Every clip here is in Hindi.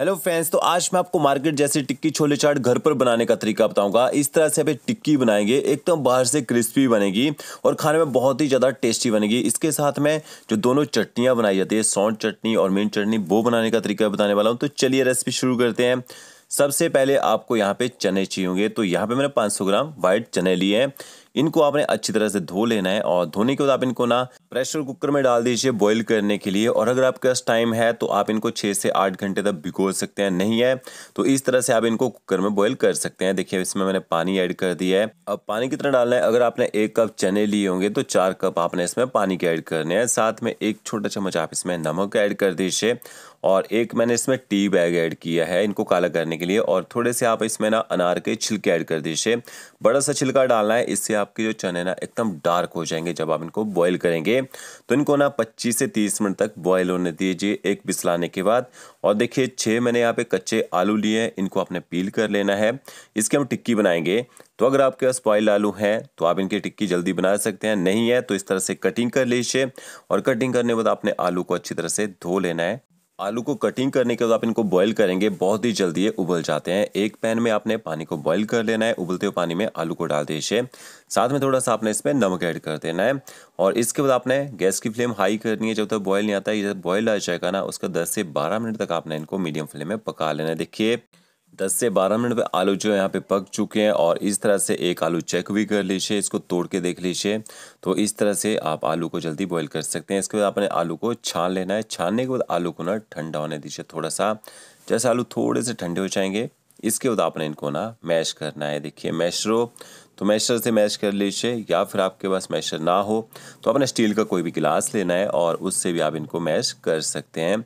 हेलो फ्रेंड्स तो आज मैं आपको मार्केट जैसे टिक्की छोले चाट घर पर बनाने का तरीका बताऊंगा इस तरह से आप एक टिक्की बनाएंगे एकदम तो बाहर से क्रिस्पी बनेगी और खाने में बहुत ही ज़्यादा टेस्टी बनेगी इसके साथ में जो दोनों चटनियाँ बनाई जाती है सौंठ चटनी और मीन चटनी वो बनाने का तरीका बताने वाला हूँ तो चलिए रेसिपी शुरू करते हैं सबसे पहले आपको यहाँ पे चने चाहिए होंगे तो यहाँ पे मैंने 500 ग्राम वाइट चने लिए हैं इनको आपने अच्छी तरह से धो लेना है और धोने के बाद आप इनको ना प्रेशर कुकर में डाल दीजिए बॉईल करने के लिए और अगर आपके पास टाइम है तो आप इनको 6 से आठ घंटे तक भिगो सकते हैं नहीं है तो इस तरह से आप इनको कुकर में बॉईल कर सकते हैं देखिए इसमें मैंने पानी ऐड कर दिया है अब पानी कितना डालना है अगर आपने एक कप चने लिए होंगे तो चार कप आपने इसमें पानी के ऐड करने हैं साथ में एक छोटा चम्मच आप इसमें नमक ऐड कर दीजिए और एक मैंने इसमें टी बैग ऐड किया है इनको काला करने के लिए और थोड़े से आप इसमें ना अनार के छिलके ऐड कर दीजिए बड़ा सा छिलका डालना है इससे आपके जो चने ना एकदम डार्क हो जाएंगे जब आप इनको बॉईल करेंगे तो इनको ना पच्चीस से तीस मिनट तक बॉयल होने दीजिए एक बिसलाने के बाद और देखिए छः मैंने यहाँ पे कच्चे आलू लिए हैं इनको आपने पील कर लेना है इसकी हम टिक्की बनाएंगे तो अगर आपके पास बॉयल आलू हैं तो आप इनकी टिक्की जल्दी बना सकते हैं नहीं है तो इस तरह से कटिंग कर लीजिए और कटिंग करने के बाद आपने आलू को अच्छी तरह से धो लेना है आलू को कटिंग करने के बाद आप इनको बॉईल करेंगे बहुत ही जल्दी ये उबल जाते हैं एक पैन में आपने पानी को बॉईल कर लेना है उबलते हुए पानी में आलू को डाल दीजिए साथ में थोड़ा सा आपने इसमें नमक ऐड कर देना है और इसके बाद आपने गैस की फ्लेम हाई करनी है जब तक तो बॉईल नहीं आता है जब बॉयल आ जाएगा ना उसका दस से बारह मिनट तक आपने इनको मीडियम फ्लेम में पका लेना है देखिए 10 से 12 मिनट में आलू जो यहाँ पे पक चुके हैं और इस तरह से एक आलू चेक भी कर लीजिए इसको तोड़ के देख लीजिए तो इस तरह से आप आलू को जल्दी बॉईल कर सकते हैं इसके बाद आपने आलू को छान लेना है छानने के बाद आलू को ना ठंडा होने दीजिए थोड़ा सा जैसे आलू थोड़े से ठंडे हो जाएंगे इसके बाद आपने इनको ना मैश करना है देखिए मैशरो तो मैशर से मैश कर लीजिए या फिर आपके पास मैशर ना हो तो आपने स्टील का कोई भी गिलास लेना है और उससे भी आप इनको मैश कर सकते हैं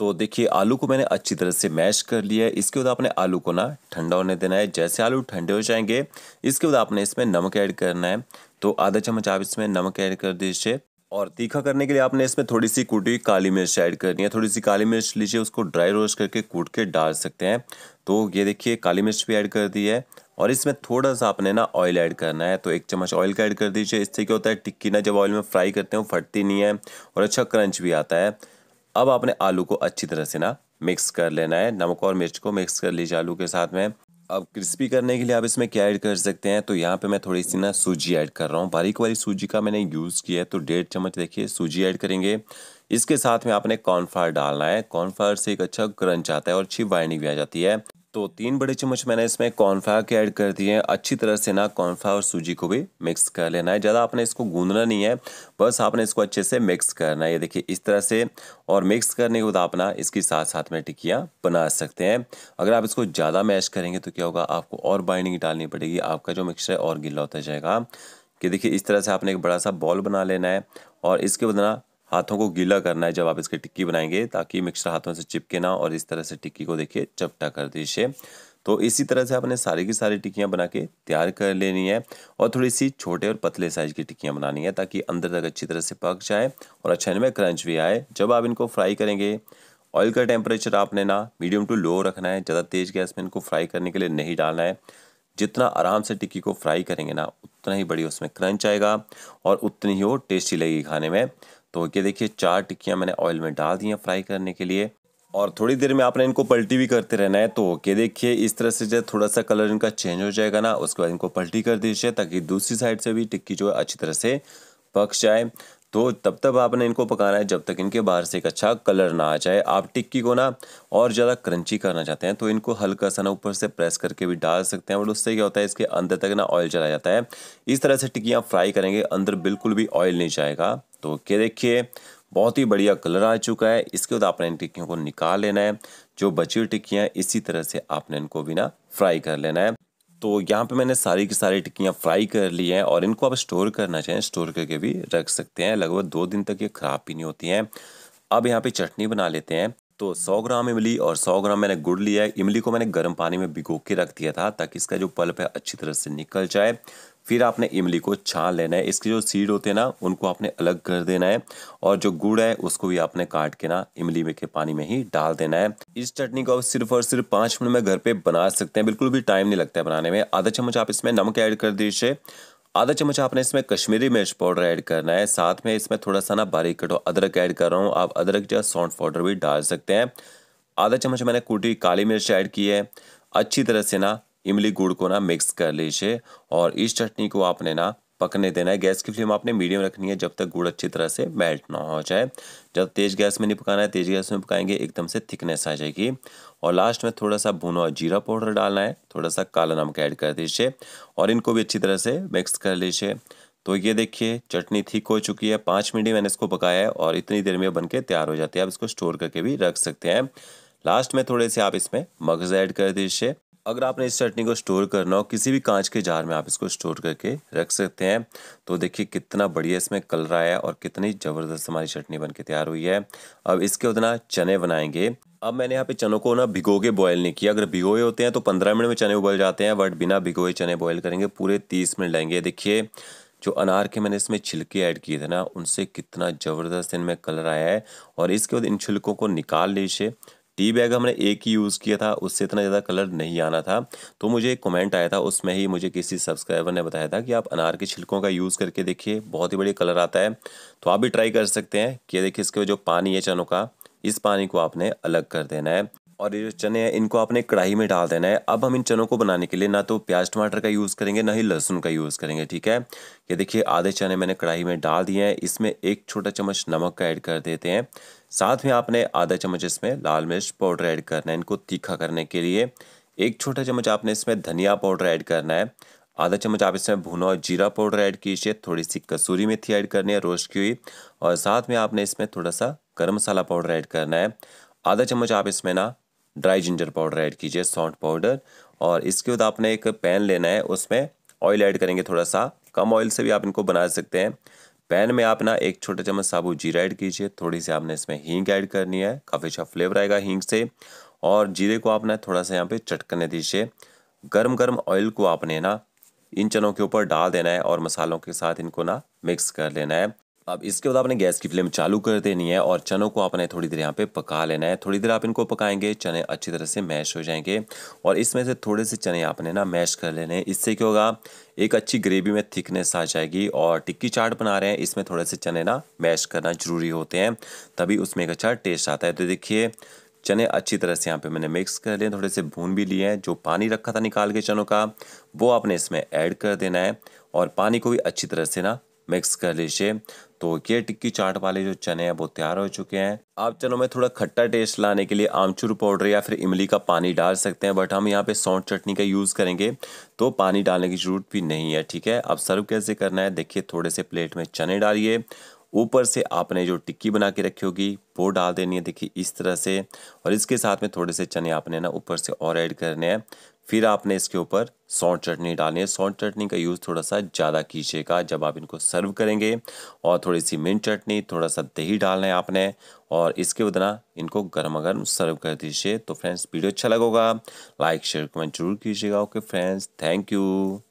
तो देखिए आलू को मैंने अच्छी तरह से मैश कर लिया है इसके बाद आपने आलू को ना ठंडा होने देना है जैसे आलू ठंडे हो जाएंगे इसके बाद आपने इसमें नमक ऐड करना है तो आधा चम्मच आप इसमें नमक ऐड कर दीजिए और तीखा करने के लिए आपने इसमें थोड़ी सी कूटी काली मिर्च ऐड करनी है थोड़ी सी काली मिर्च लीजिए उसको ड्राई रोस्ट करके कूट के डाल सकते हैं तो ये देखिए काली मिर्च भी ऐड कर दी है और इसमें थोड़ा सा आपने ना ऑयल ऐड करना है तो एक चम्मच ऑयल का ऐड कर दीजिए इससे क्या होता है टिक्की ना जब ऑयल में फ्राई करते हैं वो फटती नहीं है और अच्छा क्रंच भी आता है अब आपने आलू को अच्छी तरह से ना मिक्स कर लेना है नमक और मिर्च को मिक्स कर लीजिए आलू के साथ में अब क्रिस्पी करने के लिए आप इसमें क्या ऐड कर सकते हैं तो यहाँ पे मैं थोड़ी सी ना सूजी ऐड कर रहा हूँ बारीक वाली सूजी का मैंने यूज़ किया है तो डेढ़ चम्मच देखिए सूजी ऐड करेंगे इसके साथ में आपने कॉर्नफ्लावर डालना है कॉर्नफ्लावर से एक अच्छा क्रंच आता है और अच्छी बाइंडिंग भी आ जाती है तो तीन बड़े चम्मच मैंने इसमें कॉर्नफ्लावर के ऐड कर दिए हैं अच्छी तरह से ना कॉर्नफ्लावर और सूजी को भी मिक्स कर लेना है ज़्यादा आपने इसको गूंदना नहीं है बस आपने इसको अच्छे से मिक्स करना है ये देखिए इस तरह से और मिक्स करने के बाद आप ना इसके साथ साथ में टिक्कियाँ बना सकते हैं अगर आप इसको ज़्यादा मैश करेंगे तो क्या होगा आपको और बाइंडिंग डालनी पड़ेगी आपका जो मिक्सर है और गिल्ला होता जाएगा कि देखिए इस तरह से आपने एक बड़ा सा बॉल बना लेना है और इसके बाद ना हाथों को गीला करना है जब आप इसकी टिक्की बनाएंगे ताकि मिक्सर हाथों से चिपके ना और इस तरह से टिक्की को देखिए चपटा कर दीजिए तो इसी तरह से आपने सारी की सारी टिक्कियाँ बना के तैयार कर लेनी है और थोड़ी सी छोटे और पतले साइज़ की टिक्कियाँ बनानी है ताकि अंदर तक अच्छी तरह से पक जाए और अच्छा इनमें क्रंच भी आए जब आप इनको फ्राई करेंगे ऑयल का टेम्परेचर आपने ना मीडियम टू लो रखना है ज़्यादा तेज़ गैस में इनको फ्राई करने के लिए नहीं डालना है जितना आराम से टिक्की को फ्राई करेंगे ना उतना ही बड़ी उसमें क्रंच आएगा और उतनी ही वो टेस्टी लगेगी खाने में तो ये देखिए चार टिक्कियाँ मैंने ऑयल में डाल दी हैं फ्राई करने के लिए और थोड़ी देर में आपने इनको पलटी भी करते रहना है तो ओके देखिए इस तरह से जब थोड़ा सा कलर इनका चेंज हो जाएगा ना उसके बाद इनको पलटी कर दीजिए ताकि दूसरी साइड से भी टिक्की जो है अच्छी तरह से पक जाए तो तब तक आपने इनको पकाना है जब तक इनके बाहर से एक अच्छा कलर ना आ जाए आप टिक्की को ना और ज़्यादा क्रंची करना चाहते हैं तो इनको हल्का सा ना ऊपर से प्रेस करके भी डाल सकते हैं बट उससे क्या होता है इसके अंदर तक ना ऑयल चला जाता है इस तरह से टिक्कियाँ फ्राई करेंगे अंदर बिल्कुल भी ऑयल नहीं जाएगा तो क्या देखिए बहुत ही बढ़िया कलर आ चुका है इसके बाद आपने इन टिक्कियों को निकाल लेना है जो बची हुई टिक्कियाँ इसी तरह से आपने इनको बिना फ्राई कर लेना है तो यहाँ पे मैंने सारी की सारी टिक्कियाँ फ्राई कर ली हैं और इनको आप स्टोर करना चाहें स्टोर करके भी रख सकते हैं लगभग दो दिन तक ये ख़राब भी नहीं होती हैं अब यहाँ पे चटनी बना लेते हैं तो 100 ग्राम इमली और 100 ग्राम मैंने गुड़ लिया है इमली को मैंने गर्म पानी में भिगो के रख दिया था ताकि इसका जो पल्प है अच्छी तरह से निकल जाए फिर आपने इमली को छान लेना है इसके जो सीड होते हैं ना उनको आपने अलग कर देना है और जो गुड़ है उसको भी आपने काट के ना इमली में के पानी में ही डाल देना है इस चटनी को आप सिर्फ और सिर्फ पाँच मिनट में घर पे बना सकते हैं बिल्कुल भी टाइम नहीं लगता है बनाने में आधा चम्मच आप इसमें नमक ऐड कर दीजिए आधा चम्मच आपने इसमें कश्मीरी मिर्च पाउडर ऐड करना है साथ में इसमें थोड़ा सा ना बारीक कटो अदरक ऐड कर रहा हूँ आप अदरक या सौंठ पाउडर भी डाल सकते हैं आधा चम्मच मैंने कूटी काली मिर्च ऐड की है अच्छी तरह से ना इमली गुड़ को ना मिक्स कर लीजिए और इस चटनी को आपने ना पकने देना है गैस की फ्लेम आपने मीडियम रखनी है जब तक गुड़ अच्छी तरह से मेल्ट ना हो जाए जब तेज़ गैस में नहीं पकाना है तेज़ गैस में पकाएंगे एकदम से थिकनेस आ जाएगी और लास्ट में थोड़ा सा भुना जीरा पाउडर डालना है थोड़ा सा काला नमक ऐड कर दीजिए और इनको भी अच्छी तरह से मिक्स कर लीजिए तो ये देखिए चटनी थिक हो चुकी है पाँच मिनट मैंने इसको पकाया है और इतनी देर में बन के तैयार हो जाती है आप इसको स्टोर करके भी रख सकते हैं लास्ट में थोड़े से आप इसमें मगज़ ऐड कर दीजिए अगर आपने इस चटनी को स्टोर करना हो किसी भी कांच के जार में आप इसको स्टोर करके रख सकते हैं तो देखिए कितना बढ़िया इसमें कलर आया और कितनी ज़बरदस्त हमारी चटनी बन के तैयार हुई है अब इसके उतना चने बनाएंगे अब मैंने यहाँ पे चनों को ना भिगो के बॉयल नहीं किया अगर भिगोए होते हैं तो पंद्रह मिनट में चने उबल जाते हैं बट बिना भिगोए चने बॉयल करेंगे पूरे तीस मिनट लेंगे देखिए जो अनार के मैंने इसमें छिलके ऐड किए थे ना उनसे कितना ज़बरदस्त इनमें कलर आया है और इसके बाद इन छिलकों को निकाल लीजिए टी बैग हमने एक ही यूज़ किया था उससे इतना ज़्यादा कलर नहीं आना था तो मुझे एक कमेंट आया था उसमें ही मुझे किसी सब्सक्राइबर ने बताया था कि आप अनार के छिलकों का यूज़ करके देखिए बहुत ही बढ़िया कलर आता है तो आप भी ट्राई कर सकते हैं कि देखिए इसके जो पानी है चनों का इस पानी को आपने अलग कर देना है और ये जो चने हैं इनको आपने कढ़ाई में डाल देना है अब हम इन चनों को बनाने के लिए ना तो प्याज टमाटर का यूज़ करेंगे ना ही लहसुन का यूज़ करेंगे ठीक है ये देखिए आधे चने मैंने कढ़ाई में डाल दिए हैं इसमें एक छोटा चम्मच नमक का ऐड कर देते हैं साथ में आपने आधा चम्मच इसमें लाल मिर्च पाउडर ऐड करना है इनको तीखा करने के लिए एक छोटा चम्मच आपने इसमें धनिया पाउडर ऐड करना है आधा चम्मच आप इसमें भुना और जीरा पाउडर ऐड कीजिए थोड़ी सी कसूरी मेथी ऐड करनी है रोस्ट की हुई और साथ में आपने इसमें थोड़ा सा गर्म मसाला पाउडर ऐड करना है आधा चम्मच आप इसमें ना ड्राई जिंजर पाउडर ऐड कीजिए सॉल्ट पाउडर और इसके बाद आपने एक पैन लेना है उसमें ऑयल ऐड करेंगे थोड़ा सा कम ऑयल से भी आप इनको बना सकते हैं पैन में आप ना एक छोटा चम्मच साबुत जीरा ऐड कीजिए थोड़ी सी आपने इसमें हींग ऐड करनी है काफ़ी अच्छा फ्लेवर आएगा हींग से और जीरे को आप ना थोड़ा सा यहाँ पे चटकने दीजिए गर्म गर्म ऑयल को आपने ना इन चनों के ऊपर डाल देना है और मसालों के साथ इनको ना मिक्स कर लेना है अब इसके बाद आपने गैस की फ्लेम चालू कर देनी है और चनों को आपने थोड़ी देर यहाँ पे पका लेना है थोड़ी देर आप इनको पकाएंगे चने अच्छी तरह से मैश हो जाएंगे और इसमें से थोड़े से चने आपने ना मैश कर लेने हैं इससे क्या होगा एक अच्छी ग्रेवी में थिकनेस आ जाएगी और टिक्की चाट बना रहे हैं इसमें थोड़े से चने ना मैश करना ज़रूरी होते हैं तभी उसमें एक अच्छा टेस्ट आता है तो देखिए चने अच्छी तरह से यहाँ पे मैंने मिक्स कर लिए थोड़े से भून भी लिए हैं जो पानी रखा था निकाल के चनों का वो आपने इसमें ऐड कर देना है और पानी को भी अच्छी तरह से ना मिक्स कर लीजिए तो ये टिक्की चाट वाले जो चने हैं वो तैयार हो चुके हैं आप चनों में थोड़ा खट्टा टेस्ट लाने के लिए आमचूर पाउडर या फिर इमली का पानी डाल सकते हैं बट हम यहाँ पे सौंठ चटनी का यूज़ करेंगे तो पानी डालने की ज़रूरत भी नहीं है ठीक है अब सर्व कैसे करना है देखिए थोड़े से प्लेट में चने डालिए ऊपर से आपने जो टिक्की बना के रखी होगी वो डाल देनी है देखिए इस तरह से और इसके साथ में थोड़े से चने आपने ना ऊपर से और ऐड करने हैं फिर आपने इसके ऊपर सौंठ चटनी डालनी है सौंठ चटनी का यूज़ थोड़ा सा ज़्यादा कीजिएगा जब आप इनको सर्व करेंगे और थोड़ी सी मिंट चटनी थोड़ा सा दही डालना है आपने और इसके बदना इनको गर्मा गर्म सर्व कर दीजिए तो फ्रेंड्स वीडियो अच्छा लगेगा लाइक शेयर कमेंट जरूर कीजिएगा ओके फ्रेंड्स थैंक यू